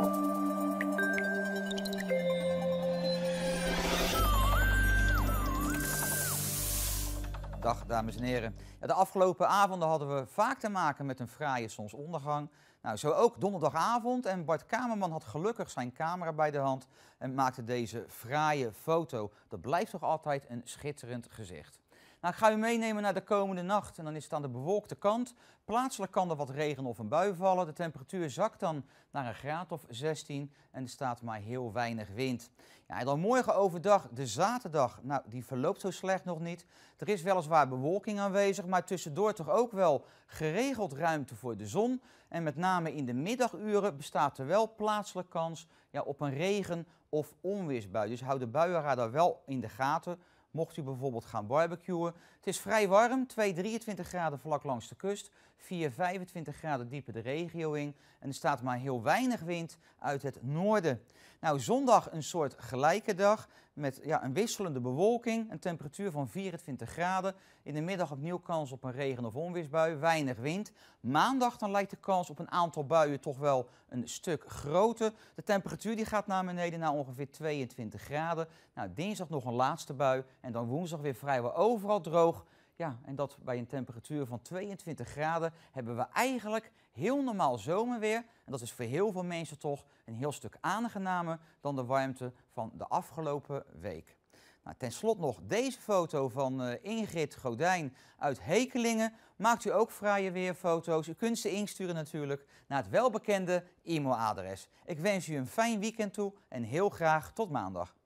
Dag dames en heren. Ja, de afgelopen avonden hadden we vaak te maken met een fraaie zonsondergang. Nou, zo ook donderdagavond en Bart Kamerman had gelukkig zijn camera bij de hand en maakte deze fraaie foto. Dat blijft toch altijd een schitterend gezicht. Nou, ik ga u meenemen naar de komende nacht. En dan is het aan de bewolkte kant. Plaatselijk kan er wat regen of een bui vallen. De temperatuur zakt dan naar een graad of 16 en er staat maar heel weinig wind. Ja, dan morgen overdag, de zaterdag, nou die verloopt zo slecht nog niet. Er is weliswaar bewolking aanwezig, maar tussendoor toch ook wel geregeld ruimte voor de zon. En met name in de middaguren bestaat er wel plaatselijk kans ja, op een regen- of onweersbui. Dus hou de buienradar wel in de gaten. Mocht u bijvoorbeeld gaan barbecuen. Het is vrij warm, 2, 23 graden vlak langs de kust, 4, 25 graden dieper de regio in. En er staat maar heel weinig wind uit het noorden. Nou, zondag een soort gelijke dag met ja, een wisselende bewolking, een temperatuur van 24 graden. In de middag opnieuw kans op een regen- of onweersbui, weinig wind. Maandag dan lijkt de kans op een aantal buien toch wel een stuk groter. De temperatuur die gaat naar beneden naar ongeveer 22 graden. Nou, dinsdag nog een laatste bui en dan woensdag weer vrijwel overal droog. Ja, en dat bij een temperatuur van 22 graden hebben we eigenlijk heel normaal zomerweer. En dat is voor heel veel mensen toch een heel stuk aangenamer dan de warmte van de afgelopen week. Nou, ten slotte nog deze foto van eh, Ingrid Godijn uit Hekelingen. Maakt u ook fraaie weerfoto's. U kunt ze insturen natuurlijk naar het welbekende e-mailadres. Ik wens u een fijn weekend toe en heel graag tot maandag.